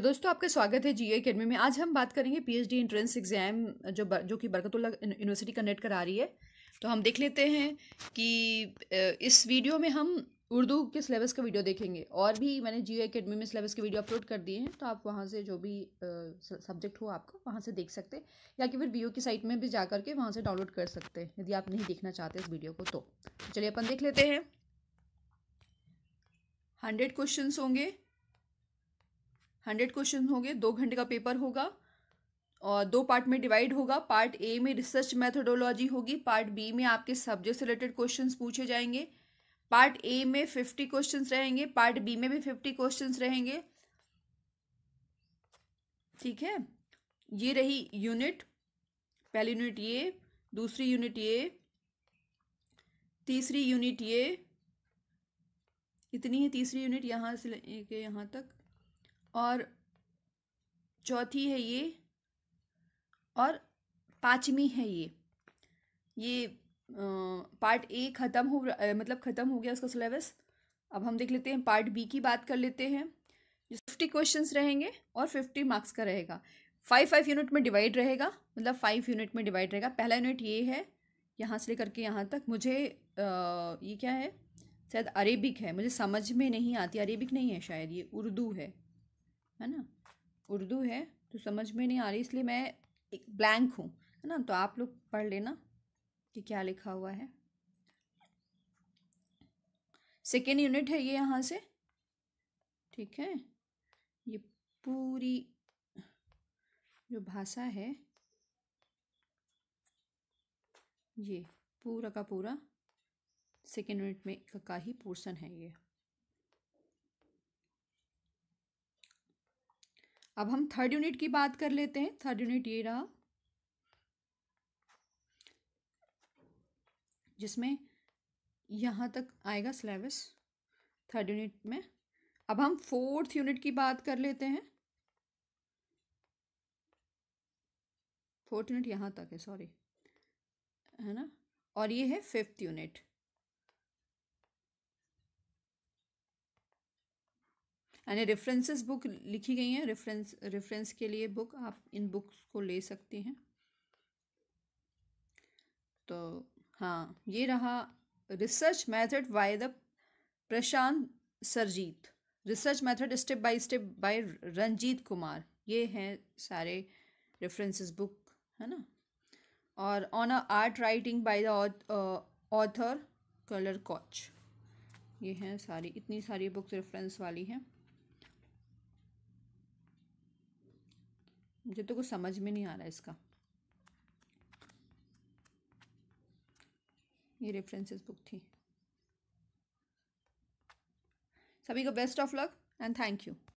दोस्तों आपका स्वागत है जीए अकेडमी में आज हम बात करेंगे पीएचडी एंट्रेंस एग्ज़ाम जो बर, जो कि बरकतुल्ला यूनिवर्सिटी कनेक्ट करा रही है तो हम देख लेते हैं कि इस वीडियो में हम उर्दू के सिलेबस का वीडियो देखेंगे और भी मैंने जीए अकेडमी में सिलेबस के वीडियो अपलोड कर दिए हैं तो आप वहाँ से जो भी सब्जेक्ट हो आपको वहाँ से देख सकते हैं या कि फिर बी की साइट में भी जा करके वहाँ से डाउनलोड कर सकते हैं यदि आप नहीं देखना चाहते इस वीडियो को तो।, तो चलिए अपन देख लेते हैं हंड्रेड क्वेश्चन होंगे हंड्रेड क्वेश्चन होंगे दो घंटे का पेपर होगा और दो पार्ट में डिवाइड होगा पार्ट ए में रिसर्च मेथोडोलॉजी होगी पार्ट बी में आपके सब्जेक्ट से रिलेटेड क्वेश्चन पूछे जाएंगे पार्ट ए में फिफ्टी क्वेश्चन रहेंगे पार्ट बी में भी फिफ्टी क्वेश्चन रहेंगे ठीक है ये रही यूनिट पहली यूनिट ये दूसरी यूनिट ये तीसरी यूनिट ये इतनी है तीसरी यूनिट यहाँ से यहाँ तक और चौथी है ये और पाँचवीं है ये ये पार्ट ए ख़त्म हो मतलब ख़त्म हो गया उसका सिलेबस अब हम देख लेते हैं पार्ट बी की बात कर लेते हैं फिफ्टी क्वेश्चंस रहेंगे और फिफ्टी मार्क्स का रहेगा फाइव फाइव यूनिट में डिवाइड रहेगा मतलब फाइव यूनिट में डिवाइड रहेगा पहला यूनिट ये है यहाँ से लेकर के यहाँ तक मुझे आ, ये क्या है शायद अरेबिक है मुझे समझ में नहीं आती अरेबिक नहीं है शायद ये उर्दू है है ना उर्दू है तो समझ में नहीं आ रही इसलिए मैं एक ब्लैंक हूँ है ना तो आप लोग पढ़ लेना कि क्या लिखा हुआ है सेकेंड यूनिट है ये यहाँ से ठीक है ये पूरी जो भाषा है ये पूरा का पूरा सेकेंड यूनिट में का ही पोर्शन है ये अब हम थर्ड यूनिट की बात कर लेते हैं थर्ड यूनिट ये रहा जिसमें यहाँ तक आएगा सिलेबस थर्ड यूनिट में अब हम फोर्थ यूनिट की बात कर लेते हैं फोर्थ यूनिट यहाँ तक है सॉरी है ना और ये है फिफ्थ यूनिट यानी रेफरेंसेस बुक लिखी गई हैं रेफरेंस रेफरेंस के लिए बुक आप इन बुक्स को ले सकते हैं तो हाँ ये रहा research method by the Prashant Sarjit research method step by step by Ranjit Kumar ये हैं सारे रेफरेंसेस बुक है ना और on a art writing by the author colour coach ये हैं सारी इतनी सारी बुक्स रेफरेंस वाली हैं मुझे तो कुछ समझ में नहीं आ रहा इसका ये रेफरेंसेस बुक थी सभी को best of luck and thank you